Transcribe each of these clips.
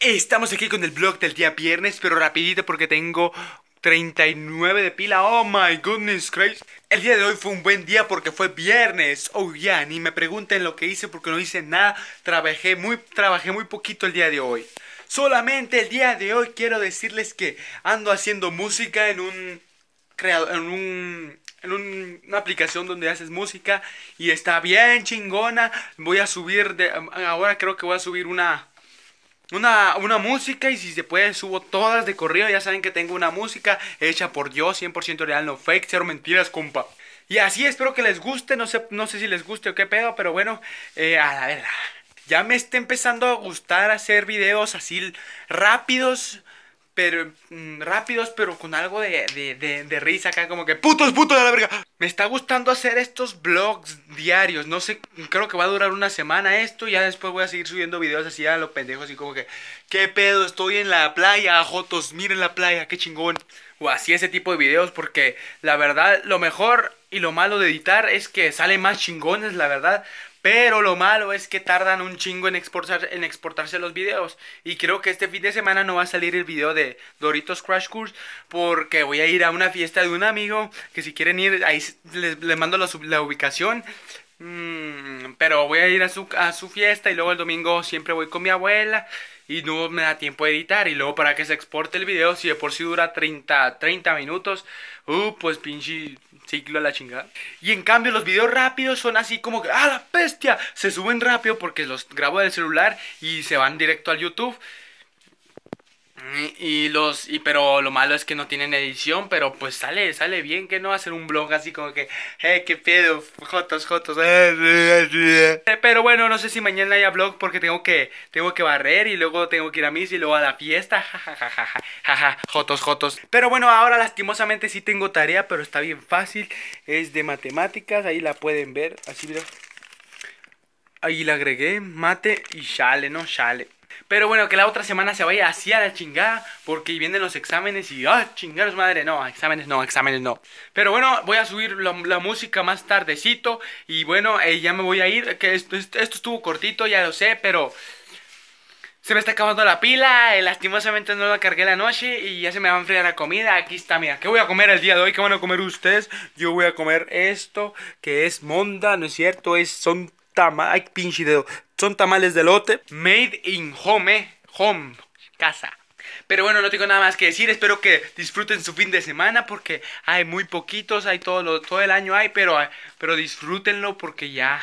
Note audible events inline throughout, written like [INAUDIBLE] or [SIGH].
Estamos aquí con el vlog del día viernes, pero rapidito porque tengo 39 de pila. Oh my goodness gracious. El día de hoy fue un buen día porque fue viernes. Oh yeah, ni me pregunten lo que hice porque no hice nada. Trabajé muy, trabajé muy poquito el día de hoy. Solamente el día de hoy quiero decirles que ando haciendo música en un en un en una aplicación donde haces música y está bien chingona. Voy a subir, de, ahora creo que voy a subir una, una, una, música y si se puede subo todas de corrido. Ya saben que tengo una música hecha por Dios, 100% real, no fake, cero mentiras, compa. Y así espero que les guste, no sé, no sé si les guste o qué pedo, pero bueno, eh, a la verdad. Ya me está empezando a gustar hacer videos así rápidos pero mm, rápidos, pero con algo de, de, risa acá, como que putos, putos de la verga. Me está gustando hacer estos vlogs diarios, no sé, creo que va a durar una semana esto, ya después voy a seguir subiendo videos así a los pendejos, así como que, ¿qué pedo? Estoy en la playa, Jotos, miren la playa, qué chingón. O así ese tipo de videos, porque la verdad, lo mejor y lo malo de editar es que sale más chingones, la verdad. Pero lo malo es que tardan un chingo en, exportar, en exportarse los videos. Y creo que este fin de semana no va a salir el video de Doritos Crash Course. Porque voy a ir a una fiesta de un amigo. Que si quieren ir, ahí les, mando la, ubicación. Mm, pero voy a ir a su, a su fiesta. Y luego el domingo siempre voy con mi abuela. Y no me da tiempo de editar. Y luego para que se exporte el video, si de por sí dura 30, 30 minutos. Uh, pues pinche ciclo a la chingada. Y en cambio los videos rápidos son así como que, ¡ah, la bestia! Se suben rápido porque los grabo del celular y se van directo al YouTube. Y los, y pero lo malo es que no tienen edición, pero pues sale, sale bien que no hacer un blog así como que, hey, qué pedo, jotos, jotos. [LAUGHS] Pero bueno, no sé si mañana haya blog porque tengo que, tengo que barrer y luego tengo que ir a mis y luego a la fiesta, jajaja, [LAUGHS] [LAUGHS] jotos, jotos. Pero bueno, ahora lastimosamente sí tengo tarea, pero está bien fácil, es de matemáticas, ahí la pueden ver, así mira. Ahí la agregué, mate y chale, ¿no? Chale. Pero bueno, que la otra semana se vaya así a la chingada, porque vienen los exámenes y ¡ah, chingados madre! No, exámenes no, exámenes no. Pero bueno, voy a subir la, música más tardecito y bueno, eh, ya me voy a ir, que esto, estuvo cortito, ya lo sé, pero... Se me está acabando la pila, eh, lastimosamente no la cargué la noche y ya se me va a enfriar la comida. Aquí está, mira, ¿qué voy a comer el día de hoy? ¿Qué van a comer ustedes? Yo voy a comer esto, que es monda, ¿no es cierto? Es, son tamales, pinche dedo, son tamales de lote made in home, eh, home, casa. Pero bueno, no tengo nada más que decir. Espero que disfruten su fin de semana porque hay muy poquitos, hay todo, todo el año hay, pero, pero disfrútenlo porque ya...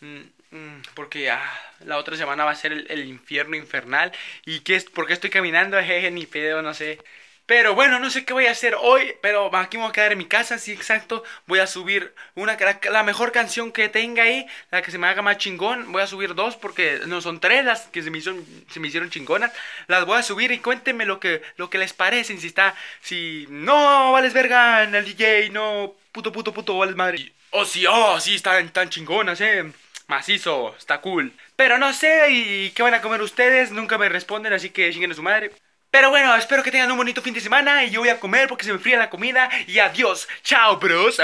Mm, mm, porque ya la otra semana va a ser el, infierno infernal. ¿Y qué es? porque estoy caminando? [LAUGHS] Jeje, ni pedo, no sé. Pero bueno, no sé qué voy a hacer hoy, pero aquí me voy a quedar en mi casa, sí, exacto. Voy a subir una la, mejor canción que tenga ahí, la que se me haga más chingón. Voy a subir dos porque no son tres las que se me, se me hicieron chingonas. Las voy a subir y cuéntenme lo que, lo que les parece si está, si no, vales verga en el DJ, no, puto, puto, puto, vales madre. O si, oh, si, están tan chingonas, eh macizo, está cool. Pero no sé, ¿y qué van a comer ustedes? Nunca me responden, así que chinguen a su madre. Pero bueno, espero que tengan un bonito fin de semana y yo voy a comer porque se me fría la comida. Y adiós. Chao, bros.